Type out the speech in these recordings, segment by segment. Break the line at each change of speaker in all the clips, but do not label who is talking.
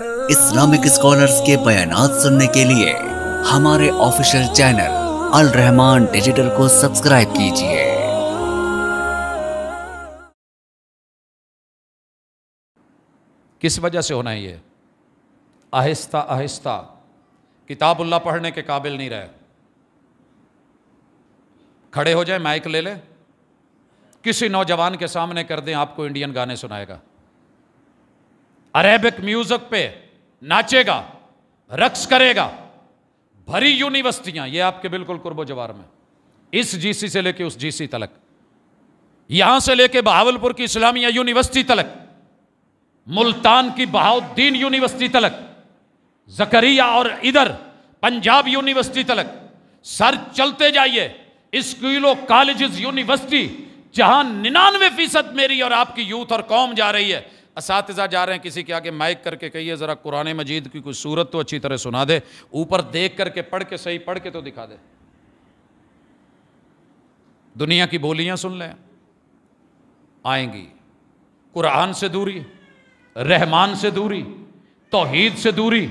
Islamic scholars के बयान सुनने के लिए हमारे official channel Al Rahman digital को सब्सक्राइब कीजिए किस वजह से होना ये आहिस्ता आहिस्ता किताबुल्ला पढ़ने के काबिल नहीं रहे खड़े हो जाए माइक ले ले किसी नौजवान के सामने कर दें आपको इंडियन गाने सुनाएगा अरेबिक म्यूजिक पे नाचेगा रक्स करेगा भरी यूनिवर्सिटियां ये आपके बिल्कुल कुर्बो जवार में इस जीसी से लेके उस जीसी तलक यहां से लेके बहावलपुर की इस्लामिया यूनिवर्सिटी तलक मुल्तान की बहाउद्दीन यूनिवर्सिटी तलक जकरिया और इधर पंजाब यूनिवर्सिटी तलक सर चलते जाइए स्कूलों कॉलेजेस यूनिवर्सिटी जहां निन्यानवे फीसद मेरी और आपकी यूथ और कौम जा रही है इस जा रहे हैं किसी के आगे माइक करके कहिए ज़रा कुरान मजीद की कोई सूरत तो अच्छी तरह सुना दे ऊपर देख करके पढ़ के सही पढ़ के तो दिखा दे दुनिया की बोलियां सुन लें आएंगी कुरान से दूरी रहमान से दूरी तोहीद से दूरी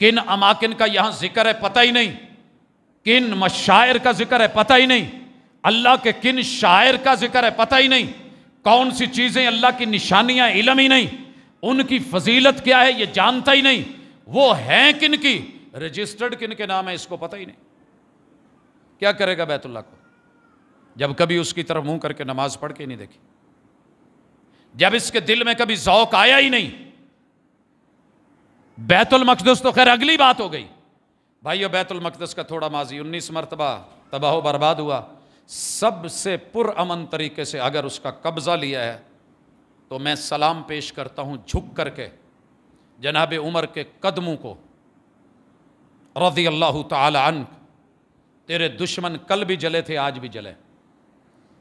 किन अमाकिन का यहां जिक्र है पता ही नहीं किन मशायर का जिक्र है पता ही नहीं अल्लाह के किन शायर का जिक्र है पता ही नहीं कौन सी चीज़ें अल्लाह की निशानियाँ इलम ही नहीं उनकी फजीलत क्या है ये जानता ही नहीं वो हैं किन की रजिस्टर्ड किन के नाम है इसको पता ही नहीं क्या करेगा बैतुल्ला को जब कभी उसकी तरफ मुंह करके नमाज पढ़ के नहीं देखी जब इसके दिल में कभी जौक आया ही नहीं बैतुल मकदस तो खैर अगली बात हो गई भाइयों बैतुल मकदस का थोड़ा माजी उन्नीस मरतबा तबाह बर्बाद हुआ सबसे पुरअमन तरीके से अगर उसका कब्ज़ा लिया है तो मैं सलाम पेश करता हूँ झुक करके जनाब उमर के कदमों को रदी अल्लाह तन तेरे दुश्मन कल भी जले थे आज भी जले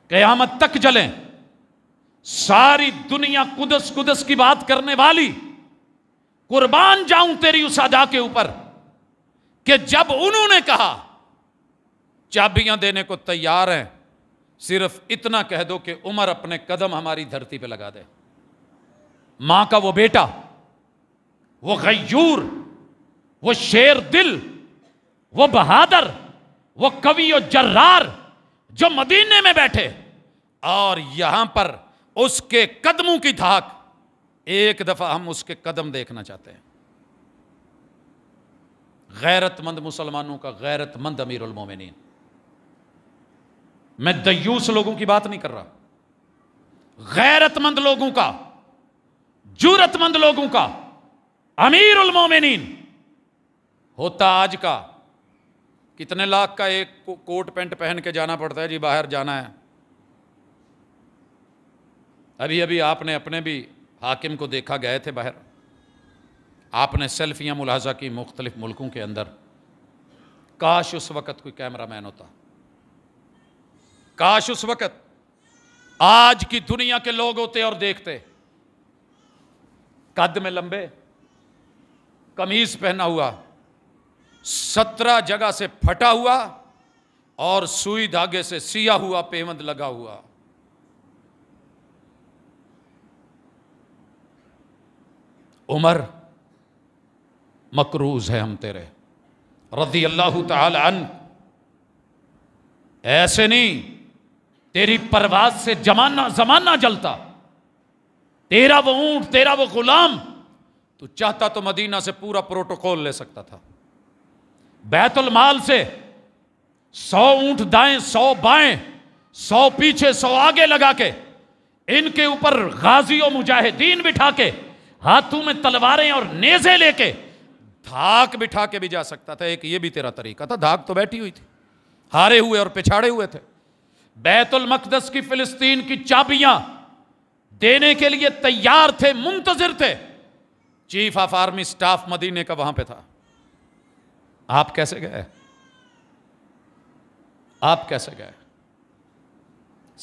क़यामत तक जले सारी दुनिया कुदस कुदस की बात करने वाली कुर्बान जाऊं तेरी उस अदा के ऊपर कि जब उन्होंने कहा चाबियां देने को तैयार हैं सिर्फ इतना कह दो कि उमर अपने कदम हमारी धरती पे लगा दे मां का वो बेटा वो गयूर वो शेर दिल वो बहादुर वो कवि और जर्रार जो मदीने में बैठे और यहां पर उसके कदमों की धाक एक दफा हम उसके कदम देखना चाहते हैं गैरतमंद मुसलमानों का गैरतमंद अमीर उलमोमिन मैं दयूस लोगों की बात नहीं कर रहा गैरतमंद लोगों का जूरतमंद लोगों का अमीर उलमोमिन होता आज का कितने लाख का एक को, कोट पैंट पहन के जाना पड़ता है जी बाहर जाना है अभी अभी आपने अपने भी हाकिम को देखा गए थे बाहर आपने सेल्फियां मुलाजा की मुख्तलिफ मुल्कों के अंदर काश उस वक़्त कोई कैमरा मैन होता काश उस वक्त आज की दुनिया के लोग होते और देखते कद में लंबे कमीज पहना हुआ सत्रह जगह से फटा हुआ और सुई धागे से सिया हुआ पेमंद लगा हुआ उमर मकरूज है हम तेरे रदी अल्लाह तन ऐसे नहीं तेरी परवाज से जमाना जमाना जलता तेरा वो ऊंट तेरा वो गुलाम तू चाहता तो मदीना से पूरा प्रोटोकॉल ले सकता था बैतुल माल से सौ ऊंट दाएं सौ बाएं सौ पीछे सौ आगे लगा के इनके ऊपर गाजी और मुजाहिदीन बिठा के हाथों में तलवारें और नेजे लेके धाक बिठा के भी जा सकता था एक ये भी तेरा तरीका था धाक तो बैठी हुई थी हारे हुए और पिछाड़े हुए थे बैतुल मकदस की फिलिस्तीन की चाबियां देने के लिए तैयार थे मुंतजर थे चीफ ऑफ आर्मी स्टाफ मदीने का वहां पे था आप कैसे गए आप कैसे गए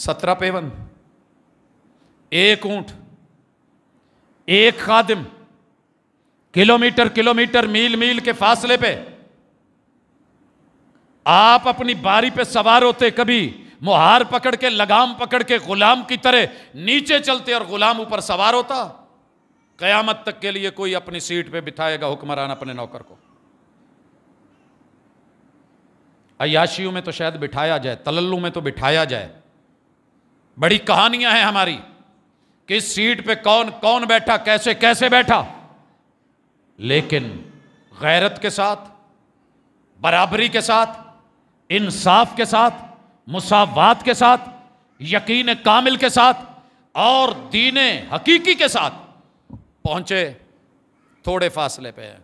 सत्रह पेवन एक ऊंट एक खादिम किलोमीटर किलोमीटर मील मील के फासले पे आप अपनी बारी पे सवार होते कभी मुहार पकड़ के लगाम पकड़ के गुलाम की तरह नीचे चलते और गुलाम ऊपर सवार होता कयामत तक के लिए कोई अपनी सीट पे बिठाएगा हुक्मरान अपने नौकर को अयाशियों में तो शायद बिठाया जाए तलल्लू में तो बिठाया जाए बड़ी कहानियां हैं हमारी किस सीट पे कौन कौन बैठा कैसे कैसे बैठा लेकिन गैरत के साथ बराबरी के साथ इंसाफ के साथ मुसावात के साथ यकीन कामिल के साथ और दीन हकीकी के साथ पहुंचे थोड़े फासले पे हैं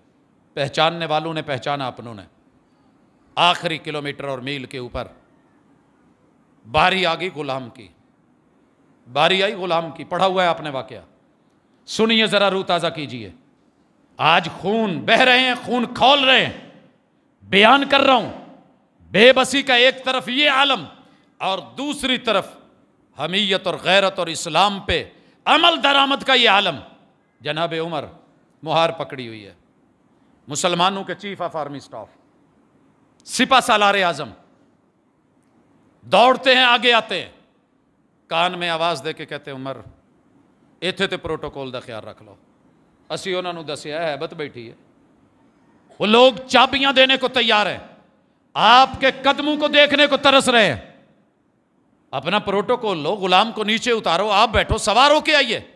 पहचानने वालों ने पहचाना अपनों ने आखिरी किलोमीटर और मील के ऊपर बारी आ गई गुलाम की बारी आई गुलाम की पढ़ा हुआ है आपने वाकया सुनिए ज़रा रू ताज़ा कीजिए आज खून बह रहे हैं खून खोल रहे हैं बयान कर रहा हूं बेबसी का एक तरफ ये आलम और दूसरी तरफ हमीयत और गैरत और इस्लाम पे अमल दरामद का ये आलम जनाब उमर मुहार पकड़ी हुई है मुसलमानों के चीफ ऑफ आर्मी स्टाफ सिपा सालार आजम दौड़ते हैं आगे आते हैं कान में आवाज़ दे के कहते उमर इतने तो प्रोटोकॉल का ख्याल रख लो असी उन्होंने दसिया हैबत बैठी है वो लोग चाबियां देने को तैयार हैं आपके कदमों को देखने को तरस रहे हैं अपना प्रोटोकॉल लो गुलाम को नीचे उतारो आप बैठो सवार होके आइए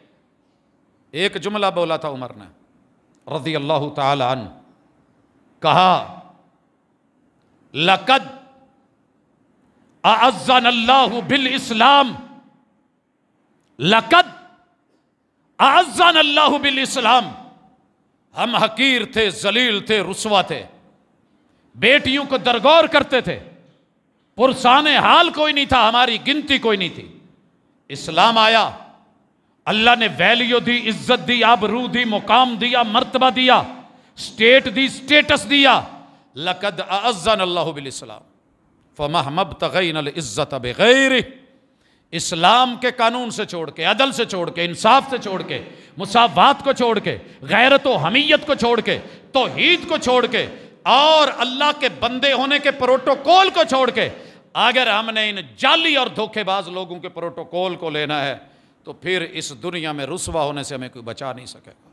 एक जुमला बोला था उमर ने रजी अल्लाह तन कहा लकद आजान अल्लाह बिल इस्लाम लकद आजान अल्लाह बिल इस्लाम हम हकीर थे जलील थे रुसवा थे बेटियों को दरगौर करते थे पुरसान हाल कोई नहीं था हमारी गिनती कोई नहीं थी इस्लाम आया अल्लाह ने वैल्यू दी इज्जत दी आबरू दी मुकाम दिया मर्तबा दिया स्टेट दी स्टेटस दिया लकद अजन अल्लाहबिलस्लाम फमहमब तगैन इज्जत बगैर इस्लाम के कानून से छोड़ के अदल से छोड़ के इंसाफ से छोड़ के मुसावत को छोड़ के गैरत हमीयत को छोड़ के तोहीद को छोड़ के और अल्लाह के बंदे होने के प्रोटोकॉल को छोड़ के अगर हमने इन जाली और धोखेबाज लोगों के प्रोटोकॉल को लेना है तो फिर इस दुनिया में रुसवा होने से हमें कोई बचा नहीं सकेगा